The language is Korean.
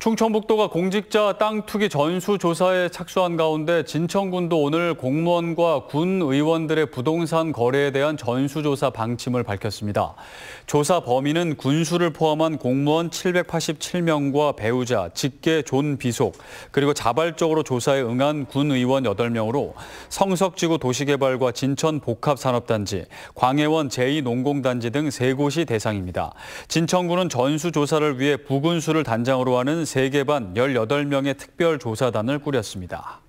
충청북도가 공직자 땅 투기 전수 조사에 착수한 가운데 진천군도 오늘 공무원과 군 의원들의 부동산 거래에 대한 전수 조사 방침을 밝혔습니다. 조사 범위는 군수를 포함한 공무원 787명과 배우자, 직계 존 비속, 그리고 자발적으로 조사에 응한 군 의원 8명으로 성석지구 도시개발과 진천 복합산업단지, 광해원 제2농공단지 등 3곳이 대상입니다. 진천군은 전수 조사를 위해 부군수를 단장으로 하는 3개 반 18명의 특별조사단을 꾸렸습니다.